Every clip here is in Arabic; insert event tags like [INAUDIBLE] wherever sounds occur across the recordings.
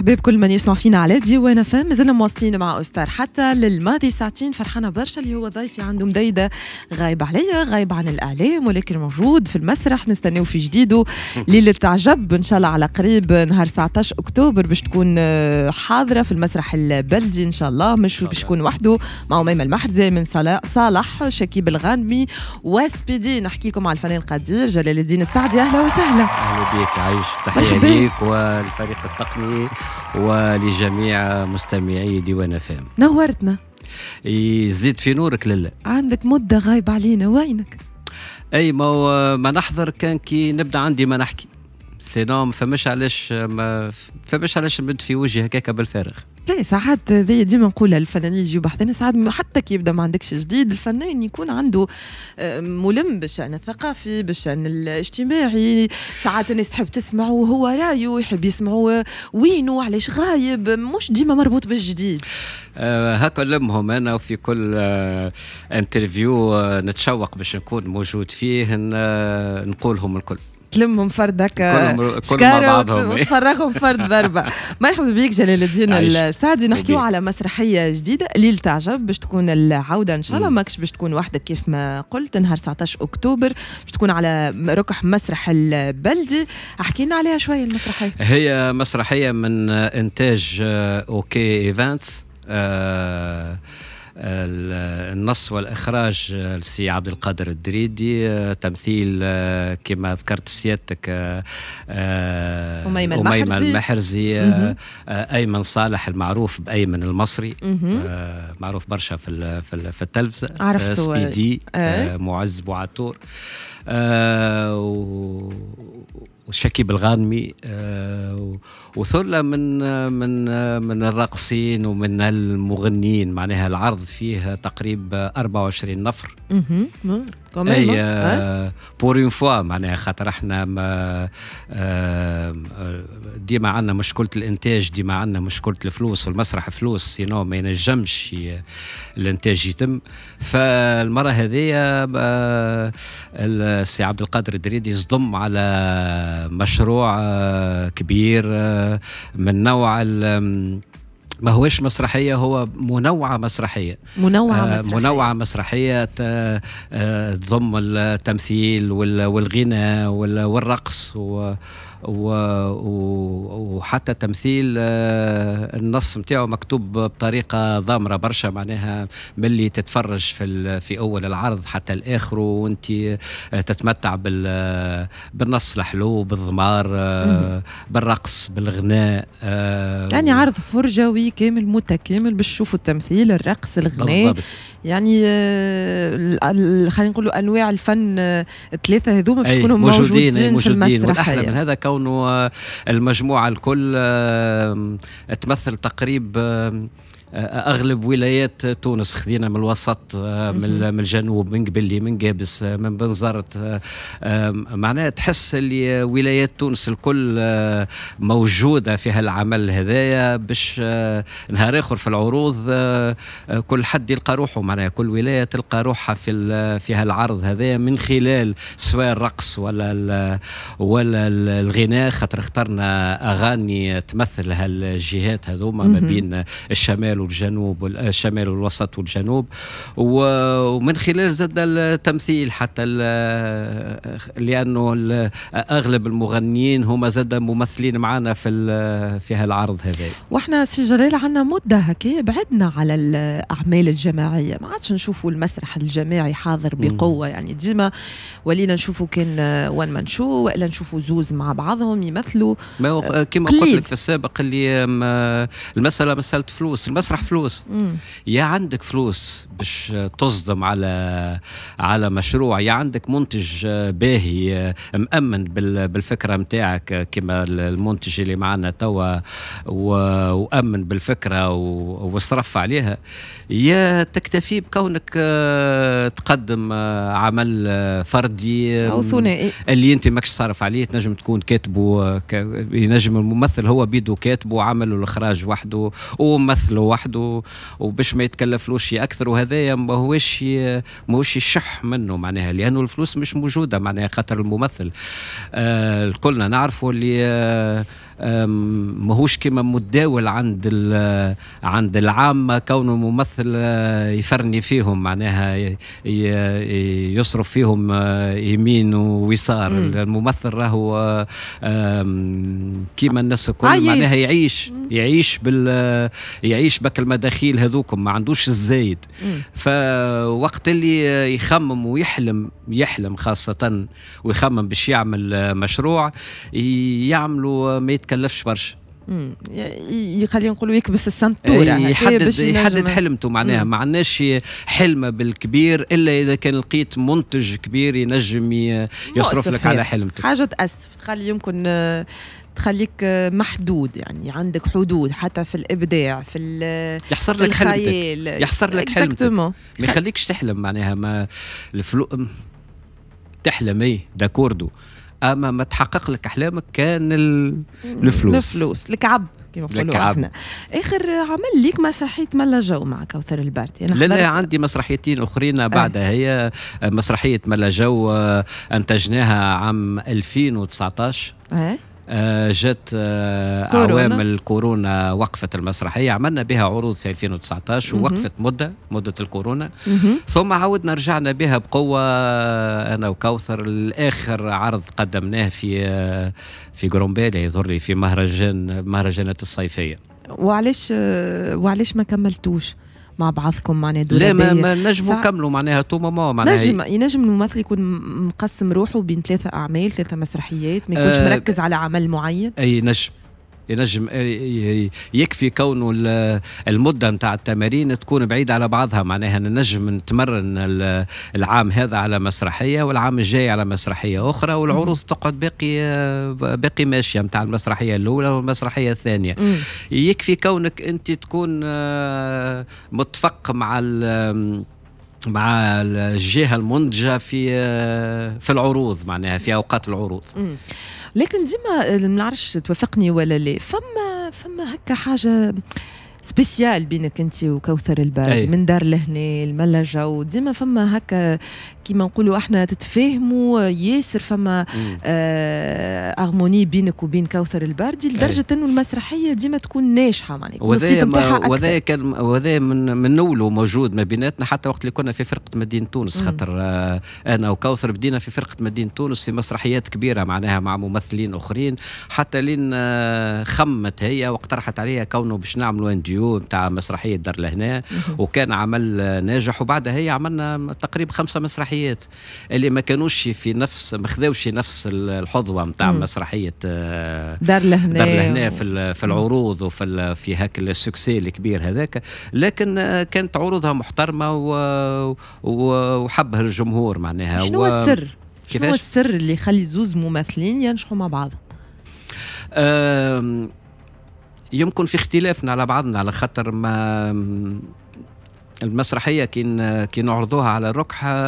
حبيب كل من يسمع فينا على وانا فاهم مازلنا مواصلين مع استار حتى للماضي ساعتين فرحانة برشا اللي هو ضيفي عنده مديدة غايب عليا غايب عن الإعلام ولكن موجود في المسرح نستناو في جديده [LAUGHS] ليلة تعجب إن شاء الله على قريب نهار 19 أكتوبر باش تكون آه، حاضرة في المسرح البلدي إن شاء الله مش باش تكون وحده مع أميمة المحرزي من صالح شكيب الغانمي وسبيدي نحكي لكم على الفنان القدير جلال الدين السعدي أهلا وسهلا أهلا بك عايش تحية ليك والفريق التقني ولجميع مستمعي ديوان فام نورتنا يزيد في نورك للا عندك مده غايبه علينا وينك اي ما ما نحضر كان كي نبدا عندي ما نحكي سينو ما فماش علاش ما فماش علاش نمد في وجهي هكاك بالفارغ لا ساعات هذايا ديما نقولها الفنانين يجيو بحثنا ساعات حتى كي يبدا ما عندكش جديد الفنان يكون عنده آه، ملم بالشان الثقافي بالشان الاجتماعي ساعات الناس تحب تسمع وهو رايه يحب يسمع وينه علاش غايب مش ديما مربوط بالجديد هكا آه، نلمهم انا وفي كل آه، انترفيو نتشوق باش نكون موجود فيه نقولهم الكل تلمهم فرد هكا كلهم وتفرغهم فرد ضربه [LAUGHS] مرحبا بك جلال الدين السعدي نحكيو على مسرحيه جديده ليل تعجب باش تكون العوده ان شاء الله ماكش باش تكون وحدك كيف ما قلت نهار 19 اكتوبر باش تكون على ركح مسرح البلدي احكي لنا عليها شويه المسرحيه هي مسرحيه من انتاج آه، اوكي ايفنتس أه النص والإخراج السي عبد القادر الدريدي آه، تمثيل آه، كما ذكرت سيادتك آه، أميمة المحرزي, المحرزي أيمن صالح المعروف بأيمن المصري معروف برشا في في التلفزة عرفته سبيدي معز بوعتور وشكيب الغانمي آه، وثله من من من الراقصين ومن المغنيين معناها العرض فيه تقريبا 24 نفر اي بور اون فوا معناها خاطر احنا ما آه، ديما عندنا مشكله الانتاج ديما عندنا مشكله الفلوس والمسرح فلوس سينو ما ينجمش الانتاج يتم فالمره هذه آه، السي عبد القادر الدريدي صدم على مشروع آه، كبير من نوع ما هوش مسرحيه هو منوعه مسرحيه منوعه آه، مسرحيه منوعه مسرحيه آه، تضم التمثيل والغناء والرقص و وحتى تمثيل آه، النص نتاعو مكتوب بطريقه ضامره برشا معناها ملي تتفرج في في اول العرض حتى الاخر وانت آه، تتمتع بال آه، بالنص الحلو بالضمار بالرقص بالغناء يعني عرض فرجوي كامل متكامل باش تشوفوا التمثيل الرقص الغناء بالضبط. يعني آه، خلينا نقولوا انواع الفن آه، الثلاثه هذوما باش يكونوا موجودين, موجودين, موجودين في المسرح والاحلى من هذا كونه آه، المجموعه الكل تمثل تقريب اغلب ولايات تونس خذينا من الوسط آه، من الجنوب من قبلي من قابس آه، من بنزرت آه، معناها تحس اللي ولايات تونس الكل موجوده في هالعمل هذايا باش نهار اخر في العروض كل حد يلقى روحه معناها كل ولايه تلقى روحها في في هالعرض هذايا من خلال سواء الرقص ولا ولا الغناء خاطر اخترنا اغاني تمثل هالجهات هذوما ما بين الشمال الشمال والجنوب آه، الشمال والوسط والجنوب ومن خلال زاد التمثيل حتى آه، لانه آه، اغلب المغنيين هما زاد ممثلين معنا في في هالعرض هذا واحنا سي جلال عندنا مده هكا بعدنا على الاعمال الجماعيه ما عادش نشوفوا المسرح الجماعي حاضر بقوه يعني ديما ولينا نشوفوا كان وان مان شو والا نشوفوا زوز مع بعضهم يمثلوا ما كما قلت لك في السابق اللي المساله مساله فلوس المسألة مسرح فلوس مم. يا عندك فلوس باش تصدم على على مشروع يا عندك منتج باهي مأمن بالفكره نتاعك كما المنتج اللي معنا توا وأمن بالفكره وصرف عليها يا تكتفي بكونك تقدم عمل فردي او ثنائي اللي انت ماكش صارف عليه تنجم تكون كاتبه ينجم الممثل هو بيدو كاتبه وعمله الاخراج وحده وممثله وحده وحده وباش ما يتكلف فلوس اكثر وهذايا ما ماهوش الشح منه معناها لانه الفلوس مش موجوده معناها خاطر الممثل آه الكلنا نعرفوا اللي آه ماهوش كما متداول عند عند العامه كونه ممثل آه، يفرني فيهم معناها يصرف فيهم آه، يمين ويسار مم. الممثل راهو آه، كيما الناس الكل معناها يعيش يعيش بال يعيش بك المداخيل هذوكم ما عندوش الزايد فوقت اللي يخمم ويحلم يحلم خاصه ويخمم باش يعمل مشروع يعملوا ما تكلفش برشا يخلي نقولوا يكبس السنتورة إيه، إيه، يحدد يحدد حلمته معناها ما عندناش حلمه بالكبير الا اذا كان لقيت منتج كبير ينجم يصرف لك على حلمتك حاجه تاسف تخلي يمكن آه، تخليك آه، محدود يعني عندك حدود حتى في الابداع في يحصر في لك حلمتك يحصر لك حلمتك ما يخليكش تحلم معناها ما الفلو تحلم إيه، داكوردو اما ما تحقق لك احلامك كان الفلوس الفلوس الكعب كما نقولوا اخر عمل ليك مسرحيه ملا جو مع كوثر البارتي أنا لا لا عندي مسرحيتين اخرين بعد أه. هي آه، مسرحيه ملا جو آه، انتجناها عام 2019 أه. آه، جت آه، اعوام الكورونا وقفت المسرحيه عملنا بها عروض في 2019 ووقفت مده مده الكورونا ثم عودنا رجعنا بها بقوه انا وكوثر لاخر عرض قدمناه في آه، في جرومبيل يظهر لي في مهرجان مهرجانات الصيفيه وعلاش وعلاش ما كملتوش؟ مع بعضكم معناها دولابية ما, ما نجموا نكملوا معناها تو ماما معناها نجم ينجم الممثل يكون مقسم روحه بين ثلاثة أعمال ثلاثة مسرحيات ما يكونش آه، مركز على عمل معين أي نجم ينجم آه، يكفي كونه المده نتاع التمارين تكون بعيده على بعضها معناها نجم نتمرن العام هذا على مسرحيه والعام الجاي على مسرحيه اخرى والعروض تقعد باقي باقي ماشيه نتاع المسرحيه الاولى والمسرحيه الثانيه يكفي كونك انت تكون آه، متفق مع مع الجهه المنتجه في آه، في العروض معناها في اوقات العروض لكن ديما آه، ما نعرفش توافقني ولا لا فما فما هكا حاجه سبيسيال بينك انت وكوثر البرد أيه. من دار لهنا الملجة وديما فما هكا كيما نقولوا احنا تتفاهموا ياسر فما آه اغموني بينك وبين كوثر الباردي لدرجه انه المسرحيه ديما تكون ناجحه معناها وذا كان وذا من من اولو موجود ما بيناتنا حتى وقت اللي كنا في فرقه مدينه تونس خاطر آه انا وكوثر بدينا في فرقه مدينه تونس في مسرحيات كبيره معناها مع ممثلين اخرين حتى لين آه خمت هي واقترحت عليها كونه باش نعملوا استوديو نتاع مسرحيه دار لهنا وكان عمل ناجح وبعدها هي عملنا تقريبا خمسه مسرحيات اللي ما كانوش في نفس ما خذاوش نفس الحظوه نتاع مسرحيه آه، دار لهنا دار لهنا في في العروض وفي في هاك السكسي الكبير هذاك لكن آه، كانت عروضها محترمه وحبها الجمهور معناها شنو السر؟ شنو السر اللي يخلي زوز ممثلين ينجحوا مع بعض؟ يمكن في اختلافنا على بعضنا على خاطر ما المسرحيه كي كي نعرضوها على الركحه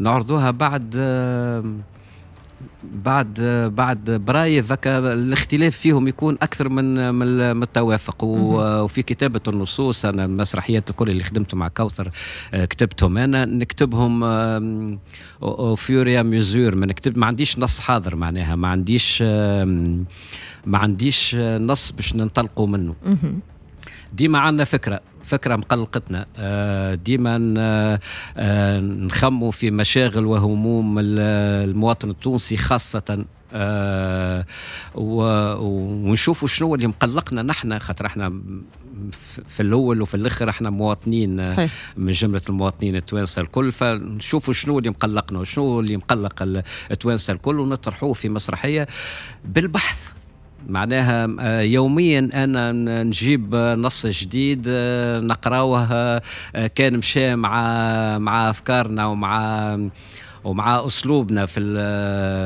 نعرضوها بعد بعد بعد برايف ذكا الاختلاف فيهم يكون اكثر من من التوافق وفي كتابه النصوص انا المسرحيات الكل اللي خدمت مع كوثر آه، كتبتهم انا نكتبهم فيوريا ميزور ما نكتب ما عنديش نص حاضر معناها ما عنديش ما عنديش نص باش ننطلقوا منه ديما عندنا فكره فكره مقلقتنا آه، ديما آه، آه، نخموا في مشاغل وهموم المواطن التونسي خاصه ونشوفوا شنو اللي مقلقنا نحن خاطر احنا في الاول وفي الاخر احنا مواطنين صحيح. من جمله المواطنين التوانسه الكل فنشوفوا شنو اللي مقلقنا وشنو اللي مقلق التوانسه الكل ونطرحوه في مسرحيه بالبحث معناها آه، يوميا انا نجيب نص جديد آه، نقراوه آه، كان مشى مع مع افكارنا ومع ومع اسلوبنا في الـ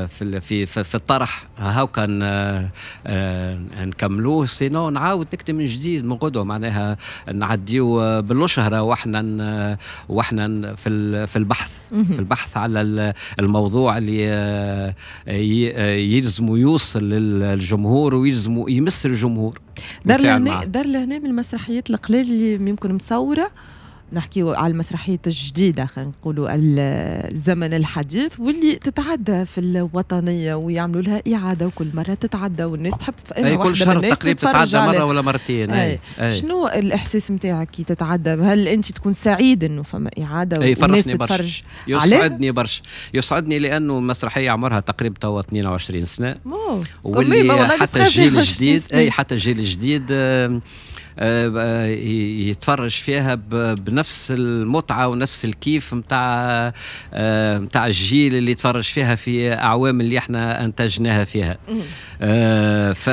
في الـ في, في, في الطرح هاو كان آه، آه، نكملوه سينو نعاود نكتب من جديد من غدوه معناها نعديو آه، بالشهره واحنا واحنا في في البحث في البحث على الموضوع اللي يلزم يوصل للجمهور ويلزم يمس الجمهور دار لهنا دار لهنا من المسرحيات القليل اللي يمكن مصوره نحكي على المسرحيات الجديدة خلينا نقولوا الزمن الحديث واللي تتعدى في الوطنية ويعملوا لها إعادة وكل مرة تتعدى والناس تحب أي كل شهر تقريبا تتعدى مرة ولا مرتين أي. أي. شنو الإحساس نتاعك كي تتعدى هل أنت تكون سعيد أنه فما إعادة أي والناس تتفرج يسعدني برشا يسعدني لأنه مسرحية عمرها تقريبا توا 22 سنة واللي حتى الجيل الجديد أي حتى الجيل الجديد آه، يتفرج فيها بنفس المتعه ونفس الكيف نتاع نتاع آه، الجيل اللي يتفرج فيها في اعوام اللي احنا انتجناها فيها آه، ف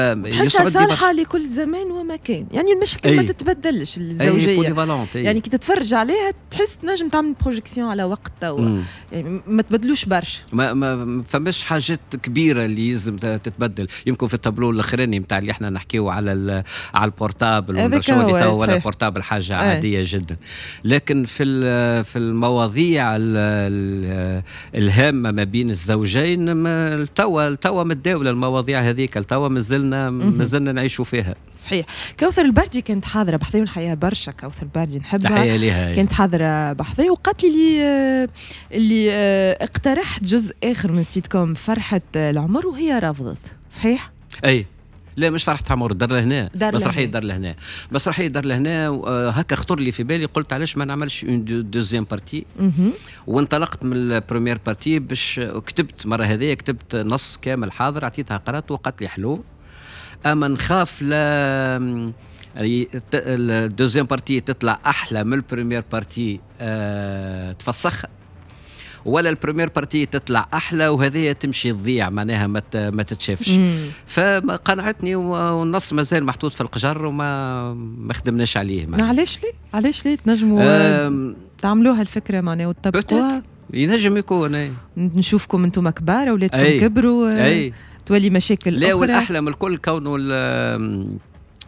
صالحه لكل زمان ومكان يعني المشكل ما تتبدلش الزوجيه يعني كي تتفرج عليها تحس نجم تعمل بروجيكسيون على وقتها و... يعني ما تبدلوش برشا ما ما فماش حاجات كبيره اللي يلزم تتبدل يمكن في التابلو الاخراني نتاع اللي احنا نحكيو على على البورتابل هذاك هو تو إيه. ولا بورتابل حاجه إيه. عاديه جدا لكن في في المواضيع الهامه ما بين الزوجين توا توا متداوله المواضيع هذيك توا مازلنا مازلنا نعيشوا فيها صحيح كوثر البردي كانت حاضره بحذي والحياه برشا كوثر البردي نحبها تحيه إيه. كانت حاضره بحضي وقالت لي آه، اللي اللي آه، اقترحت جزء اخر من سيت كوم فرحه العمر وهي رفضت صحيح؟ اي لا مش فرحة عمر دار لهنا مسرحية دار لهنا مسرحية دار لهنا هكا خطر لي في بالي قلت علاش ما نعملش اون دو دوزيام بارتي وانطلقت من البروميير بارتي باش كتبت مرة هذيا كتبت نص كامل حاضر عطيتها قرات وقالت لي حلو اما نخاف لا الدوزيام بارتي تطلع احلى من البريمير بارتي أه تفسخ ولا البريمير بارتي تطلع احلى وهذه تمشي تضيع معناها ما ما تتشافش فقنعتني والنص مازال محطوط في القجر وما ما خدمناش عليه علاش ليه علاش ليه تنجموا تعملوها الفكره معناها وتطبقوها ينجم يكون نشوفكم انتم كبار ولادكم كبروا أي. أه، تولي مشاكل لا اخرى لا والاحلى من الكل كونه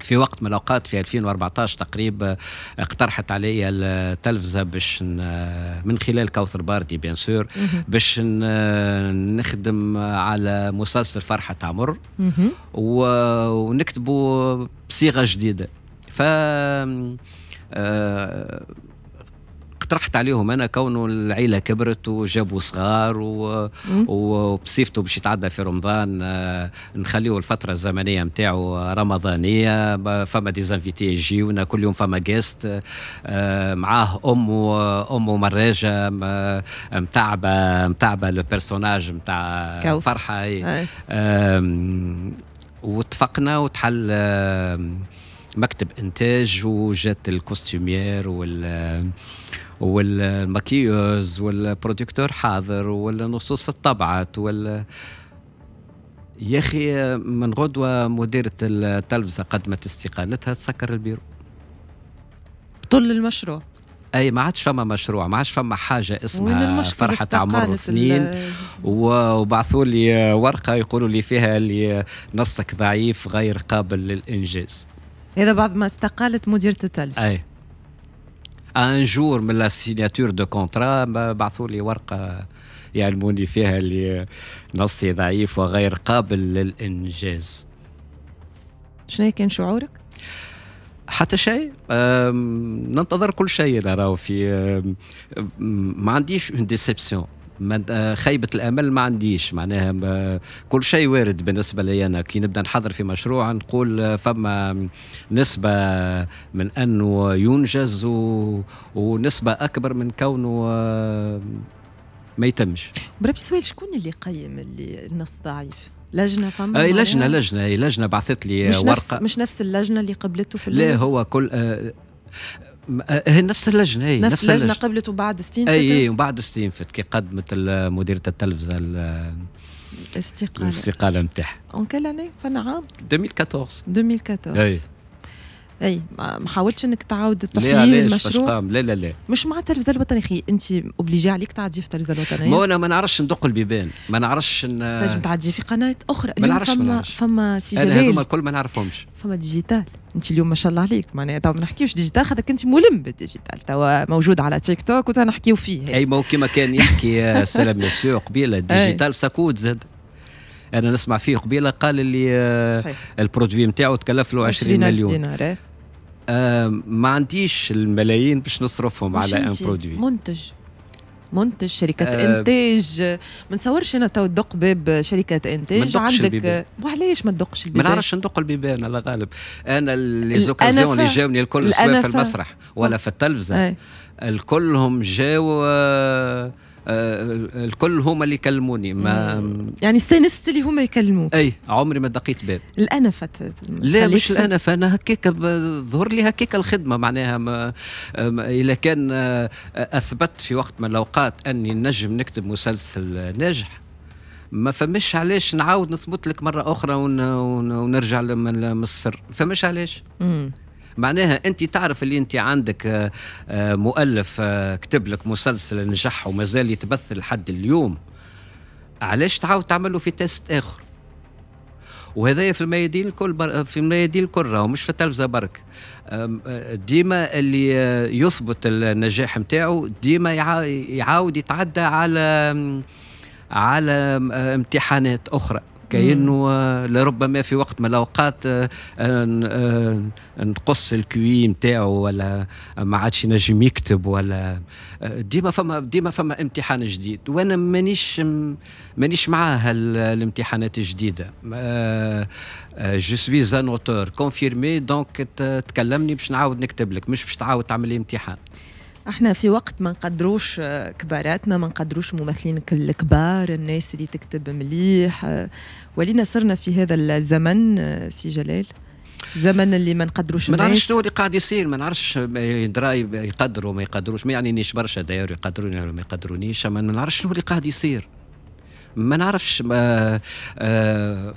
في وقت من الاوقات في 2014 تقريبا آه، اقترحت علي التلفزه باش آه، من خلال كوثر باردي بيان سور باش آه، نخدم على مسلسل فرحه عمر ونكتبوا بصيغه جديده ف طرحت عليهم انا كونه العيله كبرت وجابوا صغار وبصيفته باش يتعدى في رمضان آه، نخليه الفتره الزمنيه نتاعو رمضانيه فما ديزانفيتي يجيونا كل يوم فما جيست آه، معاه امه امه مراجه متعبه متعبه لو بيرسوناج نتاع فرحه واتفقنا وتحل مكتب انتاج وجات الكوستيمير وال والماكيوز والبروديكتور حاضر والنصوص طبعت وال يا اخي من غدوه مديره التلفزه قدمت استقالتها تسكر البيرو طل المشروع اي ما عادش فما مشروع ما عادش فما حاجه اسمها فرحه عمر سنين وبعثوا لي ورقه يقولوا لي فيها اللي نصك ضعيف غير قابل للانجاز هذا بعد ما استقالت مديرة التلف أي ان جور من لا سيناتور دو كونترا بعثوا لي ورقه يعلموني فيها اللي نصي ضعيف وغير قابل للانجاز شنو كان شعورك حتى شيء ننتظر كل شيء راهو في ما عنديش ديسيبسيون آه، خيبة الأمل ما عنديش معناها آه، كل شيء وارد بالنسبة لي أنا كي نبدأ نحضر في مشروع نقول آه، فما نسبة من أنه ينجز و... ونسبة أكبر من كونه ما يتمش برب سويل شكون اللي قيم اللي النص ضعيف لجنه فما اي لجنه لجنه اي لجنه بعثت لي مش ورقه نفس مش نفس اللجنه اللي قبلته في لا هو كل آه آه، هي نفس اللجنه هي نفس, نفس اللجنه, اللجنة قبلت وبعد ستين اي اي وبعد ستين فت كي قدمت مديره التلفزه الاستقاله الاستقاله نتاعها اون كيل اني فن عام 2014 2014 اي اي ما حاولتش انك تعاود تحيي المشروع لا لا لا مش مع التلفزه الوطنيه خي انت اوبليجي عليك تعدي في التلفزه الوطنيه ما انا ما نعرفش ندق البيبان ما نعرفش ن... تنجم تعدي في قناه اخرى ما نعرفش فما فما سجلات انا هذوما الكل ما نعرفهمش فما ديجيتال انت اليوم ما شاء الله عليك معناها تو ما نحكيوش ديجيتال خاطر انت ملم بالديجيتال توا موجود على تيك توك وتو نحكيو فيه اي ما كيما كان يحكي [LAUGHS] سلام ياسيو قبيله الديجيتال ساكوت زاد انا نسمع فيه قبيله قال اللي آه، البرودوي نتاعو تكلف له 20 مليون دينار إيه. آه ما عنديش الملايين باش نصرفهم على ان برودوي منتج منتج شركه أه انتاج ما نصورش انا تو تدق باب شركه انتاج عندك وعلاش ما تدقش الباب ما نعرفش ندق البيبان على غالب انا لي زوكازيون اللي جاوني الكل سواء في المسرح ولا في التلفزه الكلهم جاو آه، آه، الكل هما اللي يكلموني ما يعني استانست اللي هما يكلموك اي عمري ما دقيت باب الانفه لا مش الانفه انا هكاك ظهر لي هكاك الخدمه معناها ما اذا كان آه، اثبت في وقت من الاوقات اني نجم نكتب مسلسل ناجح ما فماش علاش نعاود نثبت لك مره اخرى ونرجع من الصفر فماش علاش معناها انت تعرف اللي انت عندك آه، آه، مؤلف آه، كتب لك مسلسل نجح ومازال يتبث لحد اليوم علاش تعاود تعمله في تيست اخر وهذايا في الميادين الكل بر... في الميادين الكل راهو مش في التلفزه برك ديما اللي يثبت النجاح نتاعو ديما يعاود يتعدى على على امتحانات اخرى كأنه لربما في وقت من الأوقات آه، آه، آه، نقص الكوي نتاعو ولا ما عادش نجم يكتب ولا ديما فما ديما فما امتحان جديد وأنا مانيش مانيش مع هالامتحانات الجديدة جو سوي ان اوتور كونفيرمي دونك تكلمني باش نعاود نكتب لك مش باش تعاود تعمل لي امتحان احنا في وقت ما نقدروش آه، كباراتنا ما نقدروش ممثلين الكبار الناس اللي تكتب مليح آه، ولينا صرنا في هذا الزمن آه، سي جلال زمن اللي ما نقدروش ما نعرفش شنو اللي قاعد يصير ما نعرفش دراي يقدروا ما يقدروش ما يعنينيش برشا داير يقدروني ولا ما يقدرونيش ما نعرفش شنو اللي قاعد يصير ما نعرفش ما آه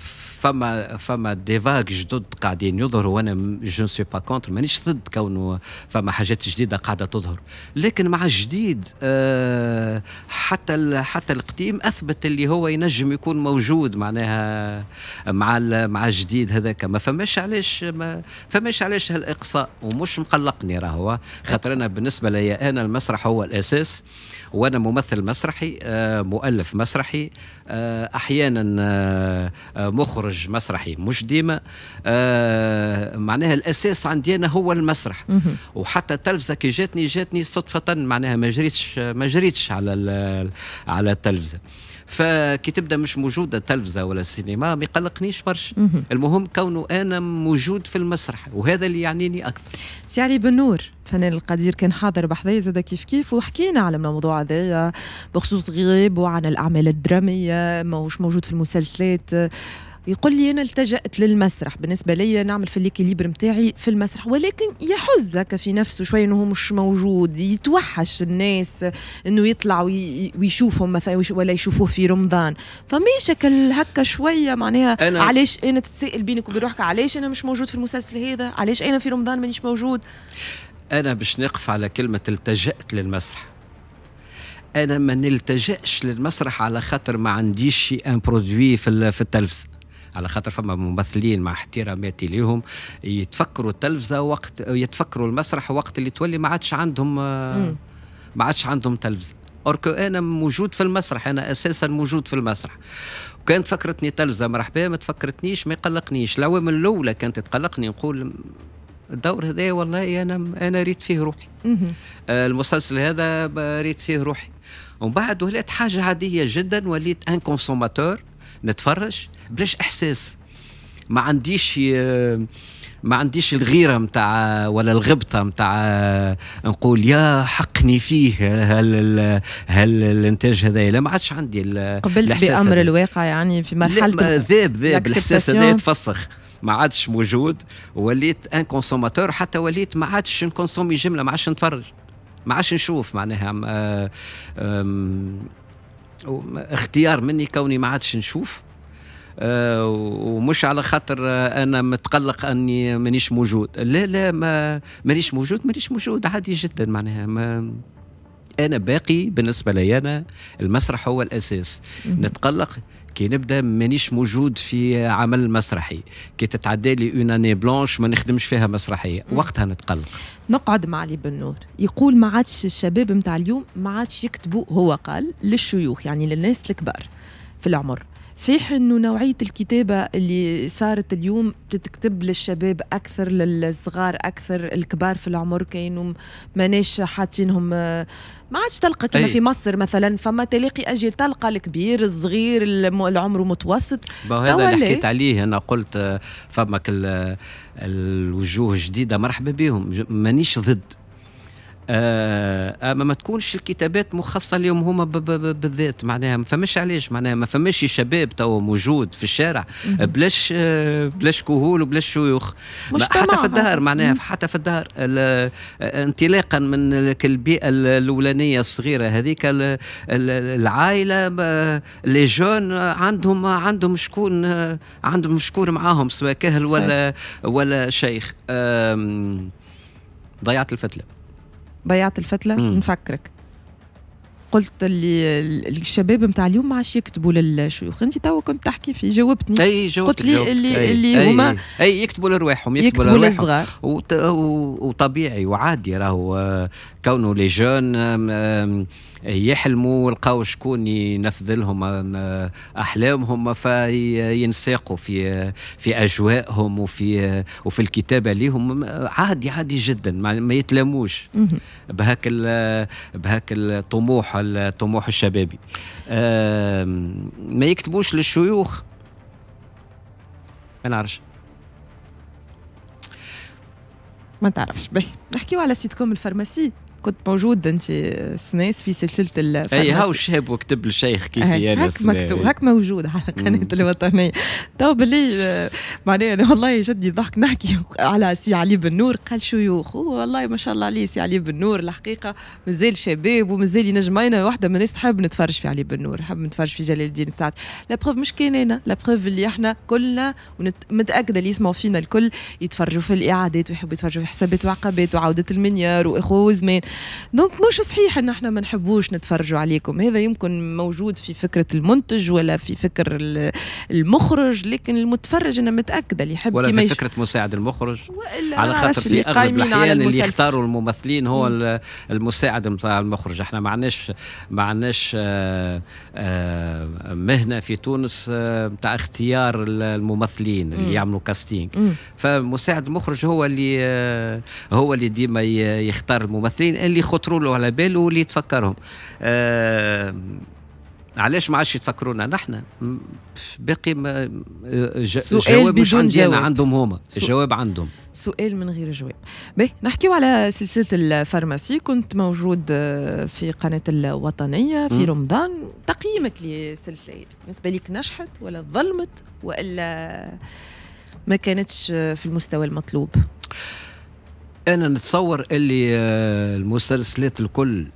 فما فما دي فاغ جدد قاعدين يظهروا وانا جو سوي با كونتر مانيش ضد كونه فما حاجات جديده قاعده تظهر لكن مع الجديد آه حتى حتى القديم اثبت اللي هو ينجم يكون موجود معناها مع مع الجديد هذاك ما فماش علاش ما فماش علاش هالاقصاء ومش مقلقني راهو خاطر انا بالنسبه لي انا المسرح هو الاساس وانا ممثل مسرحي آه مؤلف مسرحي آه احيانا آه, آه، مخرج مخرج مسرحي مش ديما آه معناها الاساس عندي انا هو المسرح وحتى التلفزه كي جاتني جاتني صدفه معناها ما جريتش ما جريتش على على التلفزه فكي تبدا مش موجوده التلفزه ولا السينما ما يقلقنيش برشا المهم كونه انا موجود في المسرح وهذا اللي يعنيني اكثر سي علي بن نور الفنان القدير كان حاضر بحذايا زاد كيف كيف وحكينا على الموضوع هذايا بخصوص غياب وعن الاعمال الدراميه ماهوش موجود في المسلسلات يقول لي انا التجأت للمسرح بالنسبه لي نعمل في الليكيليبر نتاعي في المسرح ولكن يحز هكا في نفسه شويه انه مش موجود يتوحش الناس انه يطلع ويشوفهم مثلا ولا يشوفوه في رمضان فما شكل هكا شويه معناها أنا علاش انا تتسائل بينك وبين روحك علاش انا مش موجود في المسلسل هذا علاش انا في رمضان مانيش موجود انا باش نقف على كلمه التجأت للمسرح انا ما نلتجأش للمسرح على خاطر ما عنديش ان برودوي في التلفزه على خاطر فما ممثلين مع احتراماتي ليهم يتفكروا التلفزه وقت يتفكروا المسرح وقت اللي تولي ما عادش عندهم آه، ما عادش عندهم تلفزه اوركو انا موجود في المسرح انا اساسا موجود في المسرح وكانت فكرتني تلفزه مرحبا ما تفكرتنيش ما يقلقنيش العوامل الاولى كانت تقلقني نقول الدور هذا والله انا انا ريت فيه روحي آه، المسلسل هذا ريت فيه روحي ومن بعد ولات حاجه عاديه جدا وليت ان كونسوماتور نتفرج بلاش احساس ما عنديش ما عنديش الغيرة متاع ولا الغبطة متاع نقول يا حقني فيه هل هل الانتاج هذا لا ما عادش عندي قبلت بأمر هذا. الواقع يعني في مرحلة ذاب ذاب الاحساس هذا تفسخ ما عادش موجود وليت ان كونسوماتور حتى وليت ما عادش نكونسومي جمله ما عادش نتفرج ما عادش نشوف معناها أم أم اختيار مني كوني ما عادش نشوف آه، ومش على خاطر انا متقلق اني مانيش موجود لا لا ما مانيش موجود مانيش موجود عادي جدا معناها ما انا باقي بالنسبه لي انا المسرح هو الاساس نتقلق كي نبدا مانيش موجود في عمل مسرحي كي تتعدى لي اون اني بلونش ما نخدمش فيها مسرحيه وقتها نتقلق نقعد مع علي بن نور يقول ما عادش الشباب نتاع اليوم ما عادش يكتبوا هو قال للشيوخ يعني للناس الكبار في العمر صحيح انه نوعيه الكتابه اللي صارت اليوم تتكتب للشباب اكثر للصغار اكثر الكبار في العمر كانوا ماناش حاطينهم آه، ما عادش تلقى كما في مصر مثلا فما تلاقي اجيال تلقى الكبير الصغير العمر متوسط هذا اللي حكيت عليه انا قلت آه، فما الوجوه الجديده مرحبا بهم مانيش ضد اما آه، آه، ما تكونش الكتابات مخصصه لهم هما بالذات معناها ما فماش علاش معناها ما فماش شباب تو موجود في الشارع بلاش آه، بلاش كهول وبلاش شيوخ حتى في الدهر معناها حتى في الدهر انطلاقا من البيئه الاولانيه الصغيره هذيك العائله لي جون عندهم عندهم شكون عندهم شكون معاهم سواء كهل ولا ولا شيخ ضيعت الفتله بيعت الفتله نفكرك قلت اللي الشباب نتاع اليوم ما عادش يكتبوا للشيوخ انت تو كنت تحكي في جاوبتني اي جاوبتني قلت لي جوبت. اللي أي اللي أي هما اي يكتبوا لرواحهم يكتبوا, يكتبوا للصغار وط... وطبيعي وعادي راهو آه، كونه لي جون يحلموا ولقاو شكون ينفذ لهم آه، احلامهم فينساقوا في آه، في اجوائهم وفي وفي الكتابه ليهم عادي عادي جدا ما يتلاموش بهاك بهاك الطموح الطموح الشبابي ما يكتبوش للشيوخ ما نعرفش ما تعرفش باهي نحكيو على سيتكم الفارماسي كنت موجود انت آه، سناس في سلسله ال اي هاو الشاب وكتب للشيخ كيف يعني هاك مكتوب هاك موجود على قناه الوطنيه تو باللي آه، معناها انا والله جدي ضحك نحكي على سي علي بن نور قال شيوخ والله ما شاء الله عليه سي علي بن نور الحقيقه مازال شباب ومازال ينجم انا واحده من الناس تحب نتفرج في علي بن نور نحب نتفرج في جلال الدين السعد لا بروف مش كاين انا لا بروف اللي احنا كلنا متاكده اللي يسمعوا فينا الكل يتفرجوا في الاعادات ويحبوا يتفرجوا في حسابات وعقبات وعوده المنيار واخو زمان دونك مش صحيح ان احنا ما نحبوش نتفرجوا عليكم هذا يمكن موجود في فكره المنتج ولا في فكر المخرج لكن المتفرج انا متاكده اللي يحب ولا في فكره مساعد المخرج على خاطر في اغلب الاحيان اللي يختاروا الممثلين هو م. المساعد نتاع المخرج احنا ما عندناش ما عندناش آه، آه، مهنه في تونس نتاع آه، اختيار الممثلين اللي يعملوا كاستينج فمساعد المخرج هو اللي هو اللي ديما يختار الممثلين اللي خطروا له على باله واللي تفكرهم آه علاش ما عادش يتفكرونا نحن باقي ما آه، الجواب مش عندي انا عندهم هما الجواب عندهم سؤال من غير جواب باهي نحكيو على سلسله الفارماسي كنت موجود آه، في قناه الوطنيه في رمضان تقييمك للسلسله بالنسبه لك نجحت ولا ظلمت والا ما كانتش آه، في المستوى المطلوب انا نتصور اللي آه، المسلسلات الكل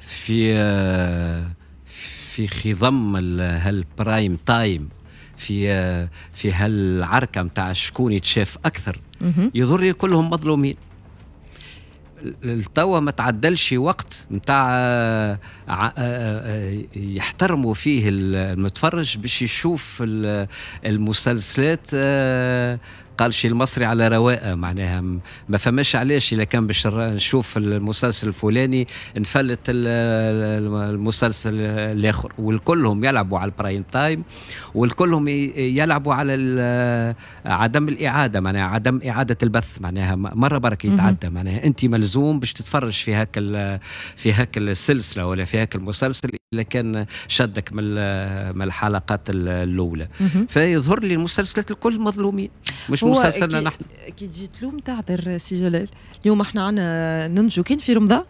في آه، في خضم هالبرايم تايم في آه، في هالعركه نتاع شكون يتشاف اكثر يضر كلهم مظلومين التوا ما تعدلش وقت نتاع يحترموا فيه المتفرج باش يشوف المسلسلات قال شي المصري على رواقه معناها ما فماش علاش اذا كان باش نشوف المسلسل الفلاني نفلت المسلسل الاخر والكلهم يلعبوا على البرايم تايم والكلهم يلعبوا على عدم الاعاده معناها عدم اعاده البث معناها مره برك يتعدى معناها انت ملزوم باش تتفرج في هاك في هاك السلسله ولا في هاك المسلسل اذا كان شدك من الحلقات الاولى فيظهر لي المسلسلات الكل مظلومين مش مش مسلسلنا نحن كي تجي تلوم تعذر سي جلال اليوم احنا عنا ننجو كان في رمضان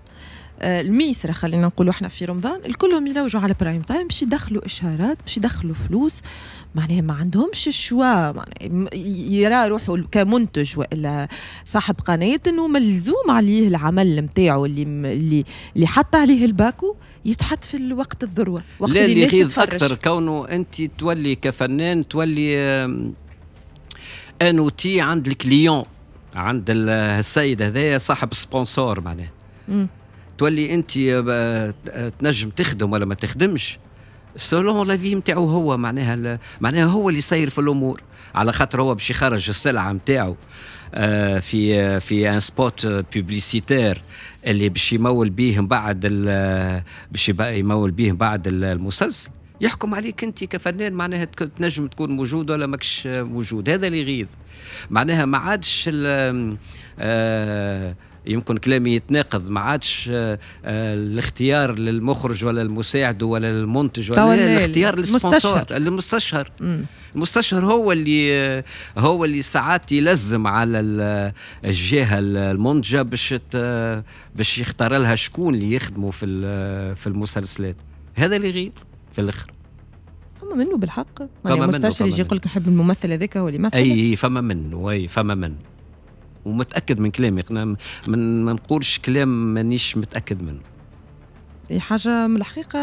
آه، الميسرة خلينا نقولوا احنا في رمضان الكلهم يلوجوا على برايم تايم باش يدخلوا اشهارات باش يدخلوا فلوس معناها ما عندهمش الشوا يرى روحه كمنتج والا صاحب قناه انه ملزوم عليه العمل نتاعو اللي اللي اللي حط عليه الباكو يتحط في الوقت الذروه وقت لا اللي يغيظ اكثر كونه انت تولي كفنان تولي ان اوتي عند الكليون عند السيد هذايا صاحب سبونسور معناه تولي انت آه، تنجم تخدم ولا ما تخدمش سولون لا في نتاعو هو معناها معناها هو اللي يسير في الامور على خاطر هو باش يخرج السلعه نتاعو آه، في في ان سبوت بوبليسيتير اللي باش يمول بيه من بعد باش يمول بيه من بعد المسلسل يحكم عليك انت كفنان معناها تنجم تكون موجود ولا ماكش موجود هذا اللي يغيظ معناها ما عادش آه، يمكن كلامي يتناقض ما عادش آه، آه، الاختيار للمخرج ولا المساعد ولا المنتج ولا الاختيار للسبونسور المستشهر المستشهر هو اللي هو اللي ساعات يلزم على الجهه المنتجه باش باش يختار لها شكون اللي يخدموا في في المسلسلات هذا اللي غيظ في الاخر فما منه بالحق فما المستشار يعني يجي يقول لك نحب الممثل هذاك هو اللي مثل اي فما منه اي فما منه ومتاكد من كلامي انا من ما نقولش كلام مانيش متاكد منه اي حاجه من الحقيقه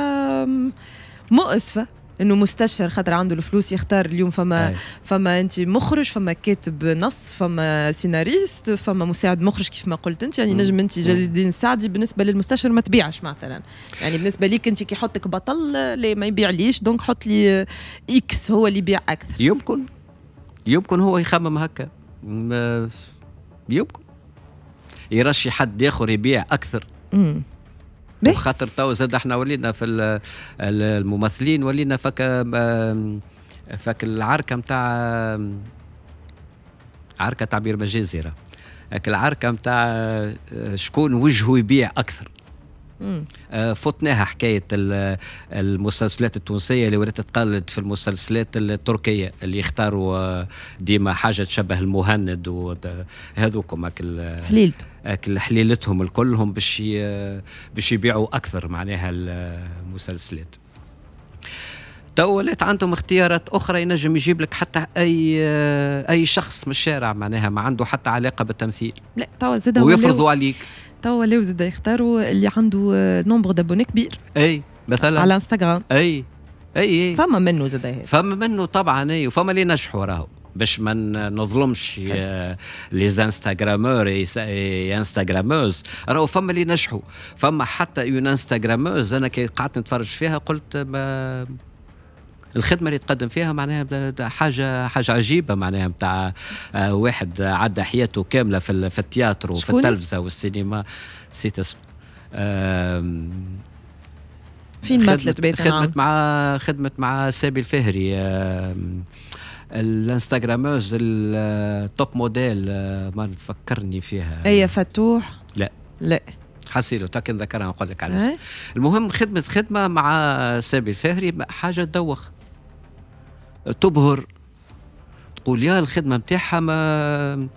مؤسفه انه مستشار خاطر عنده الفلوس يختار اليوم فما أي. فما انت مخرج فما كاتب نص فما سيناريست فما مساعد مخرج كيف ما قلت انت يعني م. نجم انت جلال الدين السعدي بالنسبه للمستشار ما تبيعش مثلا يعني بالنسبه ليك انت كي يحطك بطل لا ما يبيعليش دونك حط لي اكس هو اللي يبيع اكثر يمكن يمكن هو يخمم هكا يمكن يرشي حد اخر يبيع اكثر م. خاطر توا زاد احنا ولينا في الممثلين ولينا فك فك العركه نتاع عركه تعبير مجازي العركه نتاع آه، شكون وجهه يبيع اكثر آه، فتناها حكاية المسلسلات التونسية اللي ولات تقلد في المسلسلات التركية اللي يختاروا آه، ديما حاجة تشبه المهند وهذوكم هكا حليلته حليلتهم الكلهم باش باش يبيعوا اكثر معناها المسلسلات تو ولات عندهم اختيارات اخرى ينجم يجيب لك حتى اي اي شخص من الشارع معناها ما عنده حتى علاقه بالتمثيل لا توا زاد ويفرضوا عليك توا ولاو زاد يختاروا اللي عنده نومبر دابوني كبير اي مثلا على انستغرام اي اي, أي. فما منه زاد فما منه طبعا اي وفما اللي نجحوا راهو باش ما نظلمش لي انستغرامور انستغراموز راهو فما اللي نجحوا فما حتى اون انستغراموز انا كي قعدت نتفرج فيها قلت ما الخدمة اللي تقدم فيها معناها حاجة حاجة عجيبة معناها نتاع آه, واحد عدى حياته كاملة في, في التياترو وفي التلفزة والسينما نسيت اسم فين مثلت بيت خدمت مع خدمت مع سامي الفهري الانستغراموز التوب موديل آه، ما نفكرني فيها اي فتوح لا لا حسيلو تاك نذكرها نقول لك على إيه؟ المهم خدمه خدمه مع سامي الفهري حاجه تدوخ تبهر تقول يا الخدمه نتاعها ما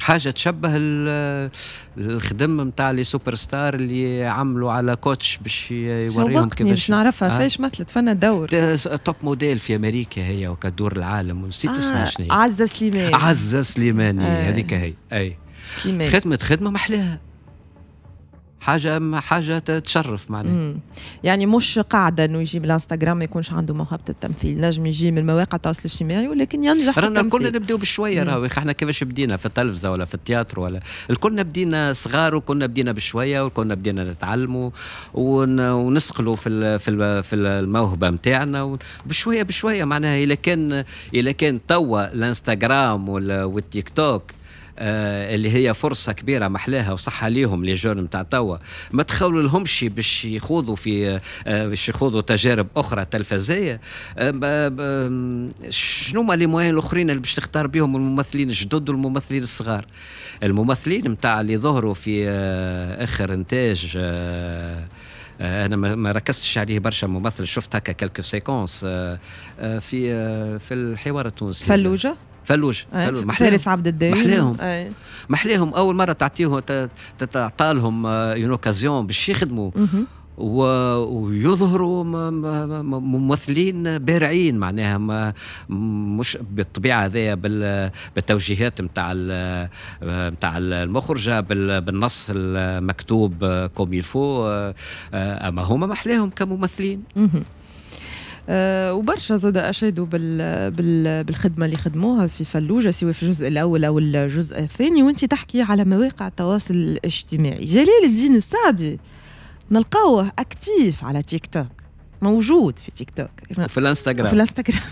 حاجه تشبه الخدم نتاع لي سوبر ستار اللي عملوا على كوتش باش يوريهم كيفاش باش نعرفها آه. فاش مثلت فما دور توب موديل في امريكا هي وكدور العالم ونسيت آه. اسمها شنو عزه سليماني عزه سليماني آه. هذيك هي اي سليماني. خدمه خدمه محلاها حاجه حاجه تشرف معناها يعني مش قاعده انه يجي بالانستغرام ما يكونش عنده موهبه التمثيل نجم يجي من مواقع التواصل الاجتماعي ولكن ينجح رانا كلنا نبداو بشويه راهو احنا كيفاش بدينا في التلفزه ولا في التياتر ولا الكلنا بدينا صغار وكنا بدينا بشويه وكنا بدينا نتعلموا ونسقلوا في في في الموهبه نتاعنا بشويه بشويه معناها اذا كان اذا كان توا الانستغرام والتيك توك آه، اللي هي فرصه كبيره محلاها وصحه ليهم لي جون نتاع توا ما تخول لهمش باش يخوضوا في آه، باش يخوضوا تجارب اخرى تلفزيه آه، شنو هما لي موان الاخرين اللي باش تختار بهم الممثلين الجدد والممثلين الصغار الممثلين نتاع اللي ظهروا في اخر انتاج انا ما ركزتش عليه برشا ممثل شفت هكا كالكو سيكونس في في الحوار التونسي فلوجه فلوج فلوج فارس عبد الدين محلاهم محلاهم اول مره تعطيهم تعطى لهم اون اوكازيون باش يخدموا و... ويظهروا ممثلين بارعين معناها م... مش بالطبيعه هذايا بال... بالتوجيهات نتاع ال... نتاع المخرجه بال... بالنص المكتوب كوم يلفو آه، آه، اما هما محلاهم كممثلين آه، وبرشا زاد اشادوا بالخدمه اللي خدموها في فلوجه سواء في الجزء الاول او الجزء الثاني وانت تحكي على مواقع التواصل الاجتماعي جلال الدين السعدي نلقاوه اكتيف على تيك توك موجود في تيك توك في الانستغرام في الانستغرام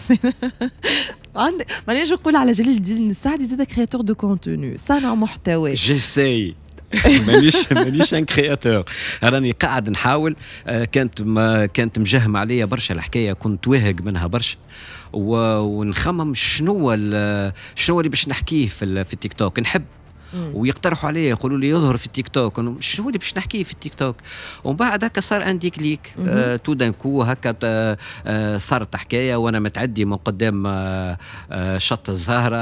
[LAUGHS] عندك ما نقول على جلال الدين السعدي زاد كرياتور دو كونتوني صانع محتوى سي مانيش مانيش ان كرياتور راني قاعد نحاول آه، كانت ما كانت مجهمه عليا برشا الحكايه كنت واهق منها برشا ونخمم شنو شنو اللي باش نحكيه في التيك توك نحب ويقترحوا علي يقولوا لي يظهر في التيك توك شنو اللي باش نحكيه في التيك توك ومن بعد هكا صار عندي كليك آه تو دانكو هكا آه،, آه صارت حكايه وانا متعدي من قدام آه،, آه شط الزهره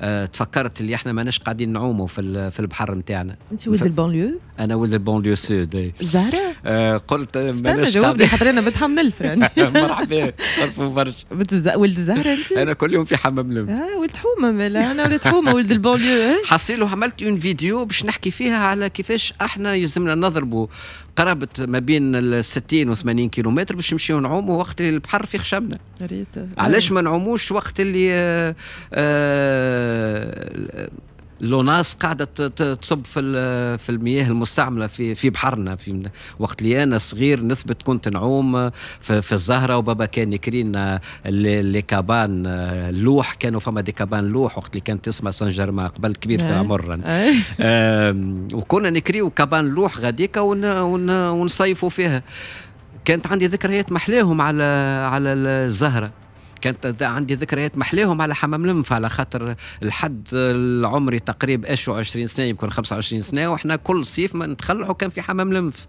آه تفكرت اللي احنا ماناش قاعدين نعوموا في في البحر نتاعنا انت ولد البونليو انا ولد البونليو سود زهره آه قلت ماناش جاوبني خاطر انا [LAUGHS] بنت حمل مرحبا تشرفوا برشا ولد الزهره انت انا كل يوم في حمام لم اه ولد حومه انا ولد حومه ولد البونليو حصيل انه عملت اون فيديو باش نحكي فيها على كيفاش احنا يلزمنا نضربوا قرابه ما بين ال 60 و 80 كيلومتر باش نمشيو نعوموا وقت اللي البحر في خشمنا علاش آه. ما نعوموش وقت اللي آه آه لوناس قاعده تصب في في المياه المستعمله في في بحرنا في وقت اللي انا صغير نثبت كنت نعوم في, في الزهره وبابا كان يكرينا لي كابان آه، لوح كانوا فما دي كابان لوح وقت اللي كانت اسمها سان جيرمان قبل كبير في العمر نعم. وكنا نكريو كابان لوح غاديكا ونصيفوا فيها كانت عندي ذكريات محلاهم على على الزهره كانت عندي ذكريات محليهم على حمام لمف على خاطر الحد العمري تقريبا 20 سنه يمكن 25 سنه وحنا كل صيف ما نتخلعوا كان في حمام لمف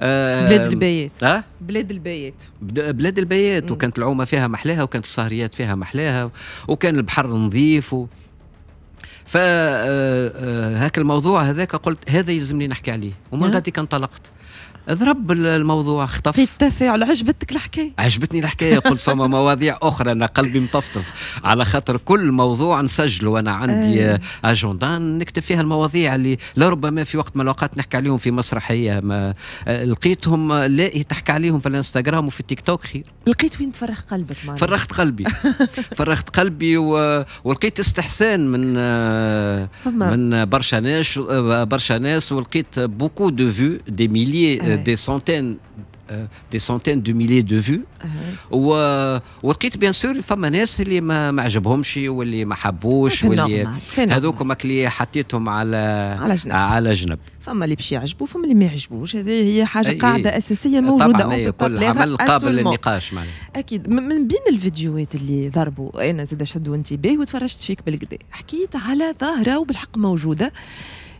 آه بلاد البيات آه؟ بلاد البيات بلاد البيات وكانت العومه فيها محلاها وكانت السهريات فيها محلاها وكان البحر نظيف و... فهاك آه، آه، الموضوع هذاك قلت هذا يلزمني نحكي عليه ومن غادي كان طلقت ضرب الموضوع خطف في التفاعل عجبتك الحكايه عجبتني الحكايه قلت فما مواضيع اخرى انا قلبي مطفطف على خاطر كل موضوع نسجله وانا عندي أيه. اجندا نكتب فيها المواضيع اللي لربما في وقت من الاوقات نحكي عليهم في مسرحيه ما آه، لقيتهم آه، لا تحكي عليهم في الانستغرام وفي التيك توك خير لقيت وين تفرغ قلبك معنا فرغت قلبي [LAUGHS] فرغت قلبي و... ولقيت استحسان من آه، فما. من برشا ناس برشا ناس ولقيت بوكو دو فيو دي ميليي ouais. des centaines دي سونتين دو ميلي دو فيو و... ولقيت بيان سور فما ناس اللي ما, ما عجبهمش واللي ما حبوش واللي هذوك ماك اللي حطيتهم على على جنب, على جنب. فما اللي باش يعجبوا فما اللي ما يعجبوش هذه هي حاجه أي قاعده أي. اساسيه موجوده طبعا كل عمل قابل للنقاش معناها اكيد من بين الفيديوهات اللي ضربوا انا زاد شدوا انتباهي وتفرجت فيك بالكدا حكيت على ظاهره وبالحق موجوده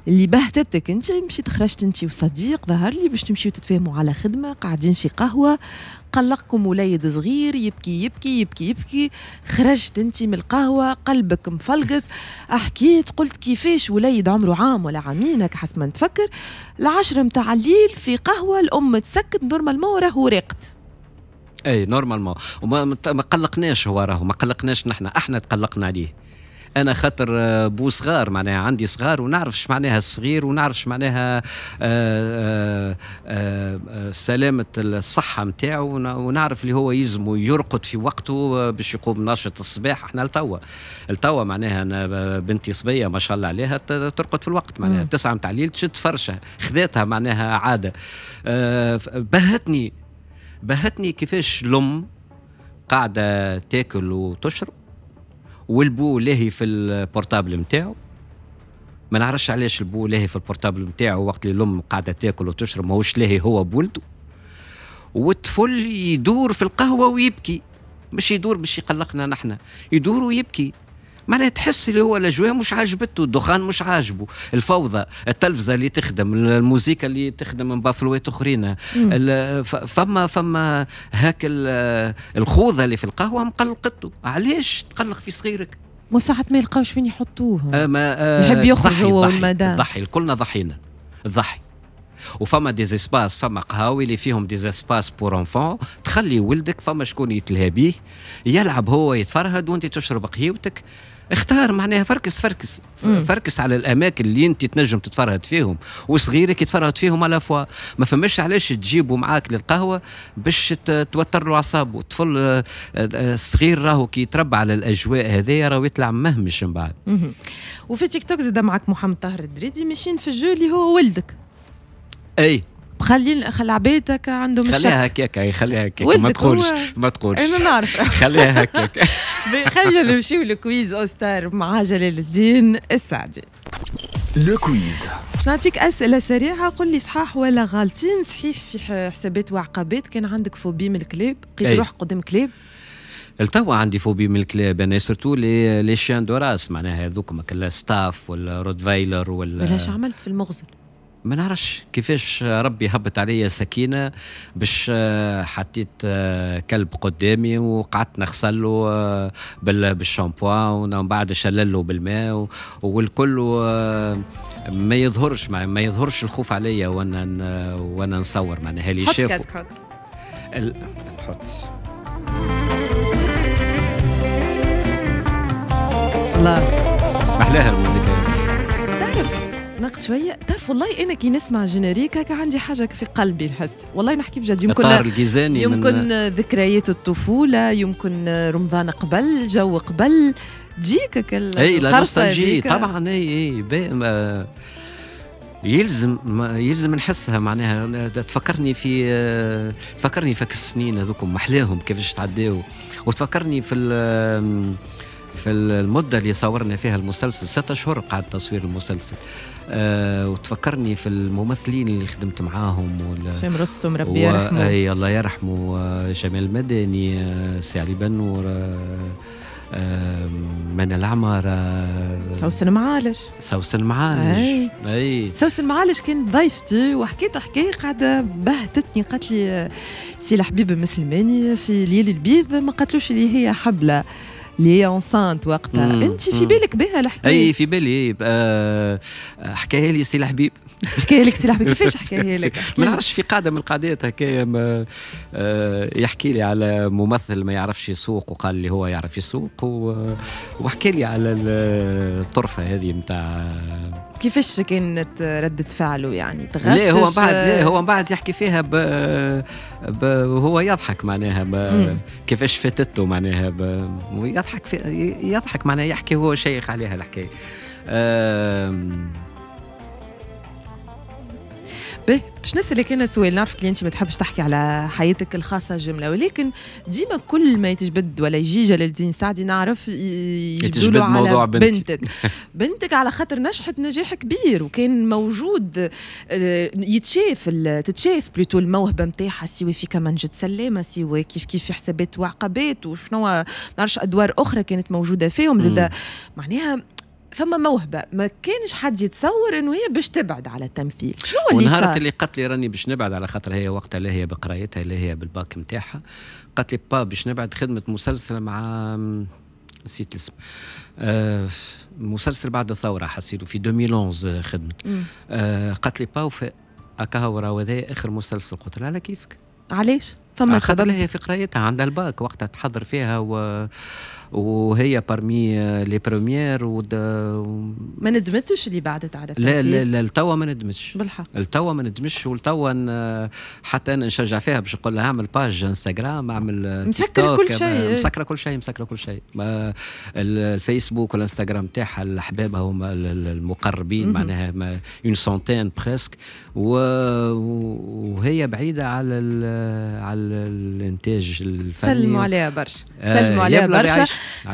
اللي بهتتك انت مشيت خرجت انت وصديق ظهر لي باش تمشيو تتفاهموا على خدمه قاعدين في قهوه قلقكم وليد صغير يبكي يبكي يبكي يبكي خرجت انت من القهوه قلبك مفلقت حكيت قلت كيفاش وليد عمره عام ولا عامين هكا حسب ما نتفكر العشرة متاع الليل في قهوه الام تسكت نورمالمون راهو راقد اي نورمالمون وما ما قلقناش هو راهو ما قلقناش نحن احنا تقلقنا عليه انا خاطر آه، بو صغار معناها عندي صغار ونعرف اش معناها الصغير ونعرف اش معناها آه، آه، سلامه الصحه نتاعو ونعرف اللي هو يلزمو يرقد في وقته باش يقوم ناشط الصباح احنا لتوا لتوا معناها انا بنتي صبيه ما شاء الله عليها ترقد في الوقت معناها تسعة متاع الليل تشد فرشه خذاتها معناها عاده بهتني بهتني كيفاش لم قاعده تاكل وتشرب والبو لاهي في البورتابل نتاعو ما نعرفش علاش البو لاهي في البورتابل نتاعو وقت اللي الام قاعده تاكل وتشرب ماهوش لاهي هو بولده والطفل يدور في القهوه ويبكي مش يدور باش يقلقنا نحنا يدور ويبكي معناها تحس اللي هو الاجواء مش عاجبته الدخان مش عاجبه الفوضى التلفزه اللي تخدم الموسيقى اللي تخدم من بافلوات اخرين فما فما هاك الخوذه اللي في القهوه مقلقته علاش تقلق في صغيرك مساحه ما يلقاوش فين يحطوه ما آه يحب يخرج هو والمدام ضحي كلنا ضحينا ضحي وفما ديز اسباس فما قهاوي اللي فيهم ديز اسباس بور انفون تخلي ولدك فما شكون يتلهى بيه يلعب هو يتفرهد وانت تشرب قهيوتك اختار معناها فركس فركس فركس على الاماكن اللي انت تنجم تتفرهد فيهم وصغيرك يتفرهد فيهم على فوا ما فماش علاش تجيبه معاك للقهوه باش توتر له اعصابه الطفل الصغير آه، آه، راهو كي يتربى على الاجواء هذيا راهو يطلع مهمش من بعد وفي تيك توك زاد معك محمد طاهر الدريدي ماشيين في الجو اللي هو ولدك اي خلي العباد هكا عندهم خليها هكاك خليها هكاك ما تقولش ما تقولش انا نعرف [LAUGHS] خليها هكاك [LAUGHS] خلينا نمشيو لكويز اوستار مع جلال الدين السعدي لو كويز باش نعطيك اسئله سريعه قل لي صحاح ولا غالطين صحيح في حسابات وعقبات كان عندك فوبي من الكلاب لقيت روحك قدام كلاب التوا عندي فوبي من الكلاب انا سيرتو لي لي شان دوراس معناها هذوك كلا ستاف ولا رودفايلر ولا علاش عملت في المغزل ما نعرفش كيفاش ربي هبط عليا سكينه باش آه، حطيت آه، كلب قدامي وقعدت نغسل آه، له بالشامبوا ومن بعد شلله بالماء والكل ما يظهرش ما يظهرش الخوف عليا وانا وانا نصور معناها اللي شاف نحط الله محلاها الموسيقى نتناقش شويه تعرف والله انا كي نسمع جينيريك هكا عندي حاجه في قلبي نحس والله نحكي بجد يمكن يمكن ذكريات الطفوله يمكن رمضان قبل جو قبل تجيك كل اي لا نوستالجي طبعا اي اي يلزم يلزم نحسها معناها تفكرني في تفكرني فك السنين هذوكم محلاهم كيفاش تعداو وتفكرني في في المده اللي صورنا فيها المسلسل ستة اشهر قعد تصوير المسلسل آه وتفكرني في الممثلين اللي خدمت معاهم هشام رستم ربي يرحمه اي الله يرحمه جمال مدني آه، سي علي بنور آه، من العمر آه، سوسن معالج سوسن معالج اي, أي. سوسن معالج كان ضيفتي وحكيت حكايه قاعده بهتتني قالت لي سي الحبيب مسلماني في ليالي البيض ما قالتلوش اللي هي حبله اللي هي انسانت وقتها انت في بالك بها الحكايه اي في بالي آه، حكايه لي سي الحبيب حكايه لك سي الحبيب كيفاش حكايه لك؟ [LAUGHS] ما نعرفش في قاعده من القاعدات هكايا آه، يحكي لي على ممثل ما يعرفش يسوق وقال لي هو يعرف يسوق وحكى لي على الطرفه هذه نتاع كيفاش كانت ردة فعله يعني تغشش ليه هو بعد ليه هو بعد يحكي فيها ب... ب... هو يضحك معناها ب... كيفاش فاتته معناها ب... يضحك في... يضحك معناها يحكي هو شيخ عليها الحكايه باهي باش نسالك انا سؤال نعرفك اللي انت ما تحبش تحكي على حياتك الخاصه جمله ولكن ديما كل ما يتجبد ولا يجي جلال الدين سعدي نعرف يجبدوا على موضوع بنتي. بنتك [LAUGHS] بنتك على خاطر نجحت نجاح كبير وكان موجود آه، يتشاف تتشاف بلوتو الموهبه نتاعها سوا في كمان جد سلامه سوا كيف كيف في حسابات وعقبات وشنو نعرفش ادوار اخرى كانت موجوده فيهم زاد معناها فما موهبه ما كانش حد يتصور انه هي باش تبعد على التمثيل شو اللي صار؟ اللي قالت لي راني باش نبعد على خاطر هي وقتها لا هي بقرايتها لا هي بالباك نتاعها قالت لي با باش نبعد خدمه مسلسل مع نسيت الاسم آه مسلسل بعد الثوره حصير في 2011 خدمت آه قالت لي با اكاها هذايا اخر مسلسل قلت لها على كيفك علاش فما خاطر هي في قرايتها عندها الباك وقتها تحضر فيها و وهي بارمي لي بروميير ود... ما ندمتش اللي بعدت على لا لا لا لتوا ما ندمتش بالحق لتوا ما ندمتش ولتوا حتى انا نشجع فيها باش نقول لها اعمل باج انستغرام اعمل مسكره كل شيء مسكره كل شيء مسكره كل شيء الفيسبوك والانستغرام تاعها الاحباب هما المقربين معناها اون سونتين بريسك وهي بعيده على الـ على الانتاج الفني سلموا عليها برشا آه، سلموا عليها برشا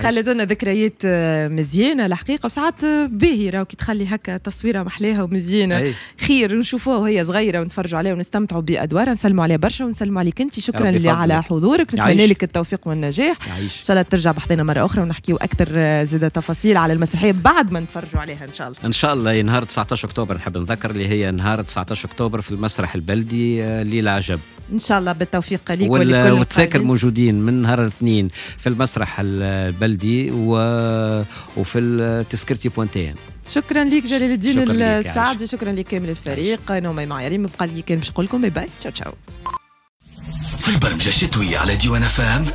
خلتنا ذكريات آه، مزيانه الحقيقه وساعات آه، باهي وكي كي تخلي هكا تصويره محلاها ومزيانه خير نشوفوها وهي صغيره ونتفرجوا عليها ونستمتعوا بادوارها نسلموا عليها برشا ونسلموا عليك انت شكرا لي على حضورك نتمنى لك التوفيق والنجاح ان شاء الله ترجع بحضنا مره اخرى ونحكيوا اكثر آه، زاده تفاصيل على المسرحيه بعد ما نتفرجوا عليها ان شاء الله ان شاء الله نهار 19 اكتوبر نحب نذكر اللي هي نهار 19 اكتوبر في المسرح البلدي ليلى عجب ان شاء الله بالتوفيق لك ولكل وتساكر موجودين من نهار الاثنين في المسرح البلدي و... وفي التسكرتي بوانتين شكرا لك جلال الدين السعدي شكرا لك كامل الفريق نومي مع ريم بقى لي كان باش نقول لكم باي باي تشاو تشاو في البرمجه الشتويه على ديوان فام